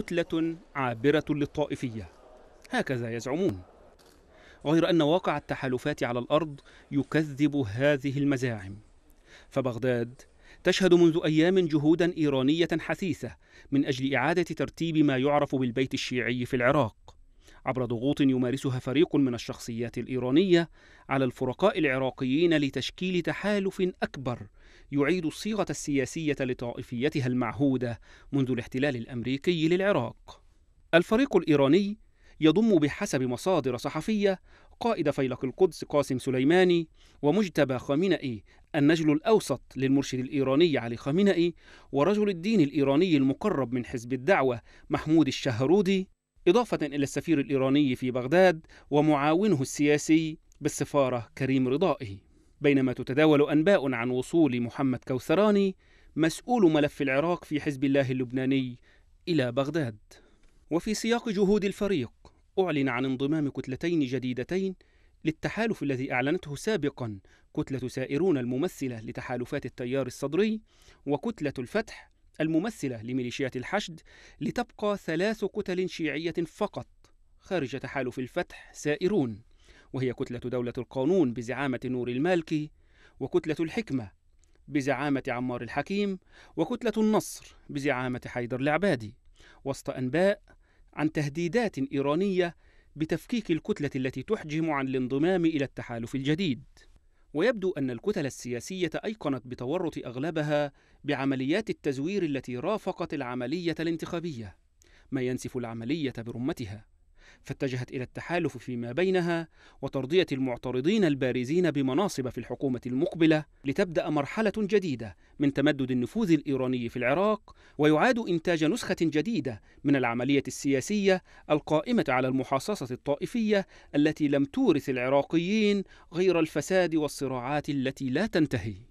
كتلة عابرة للطائفية هكذا يزعمون غير أن واقع التحالفات على الأرض يكذب هذه المزاعم فبغداد تشهد منذ أيام جهودا إيرانية حثيثة من أجل إعادة ترتيب ما يعرف بالبيت الشيعي في العراق عبر ضغوط يمارسها فريق من الشخصيات الإيرانية على الفرقاء العراقيين لتشكيل تحالف أكبر يعيد الصيغة السياسية لطائفيتها المعهودة منذ الاحتلال الأمريكي للعراق. الفريق الإيراني يضم بحسب مصادر صحفية قائد فيلق القدس قاسم سليماني ومجتبى خامنئي النجل الأوسط للمرشد الإيراني علي خامنئي ورجل الدين الإيراني المقرب من حزب الدعوة محمود الشهرودي إضافة إلى السفير الإيراني في بغداد ومعاونه السياسي بالسفارة كريم رضائي بينما تتداول أنباء عن وصول محمد كوثراني مسؤول ملف العراق في حزب الله اللبناني إلى بغداد وفي سياق جهود الفريق أعلن عن انضمام كتلتين جديدتين للتحالف الذي أعلنته سابقا كتلة سائرون الممثلة لتحالفات التيار الصدري وكتلة الفتح الممثلة لميليشيات الحشد لتبقى ثلاث كتل شيعية فقط خارج تحالف الفتح سائرون وهي كتلة دولة القانون بزعامة نور المالكي وكتلة الحكمة بزعامة عمار الحكيم وكتلة النصر بزعامة حيدر العبادي وسط أنباء عن تهديدات إيرانية بتفكيك الكتلة التي تحجم عن الانضمام إلى التحالف الجديد ويبدو أن الكتل السياسية أيقنت بتورط أغلبها بعمليات التزوير التي رافقت العملية الانتخابية ما ينسف العملية برمتها فاتجهت إلى التحالف فيما بينها وترضية المعترضين البارزين بمناصب في الحكومة المقبلة لتبدأ مرحلة جديدة من تمدد النفوذ الإيراني في العراق ويعاد إنتاج نسخة جديدة من العملية السياسية القائمة على المحاصصة الطائفية التي لم تورث العراقيين غير الفساد والصراعات التي لا تنتهي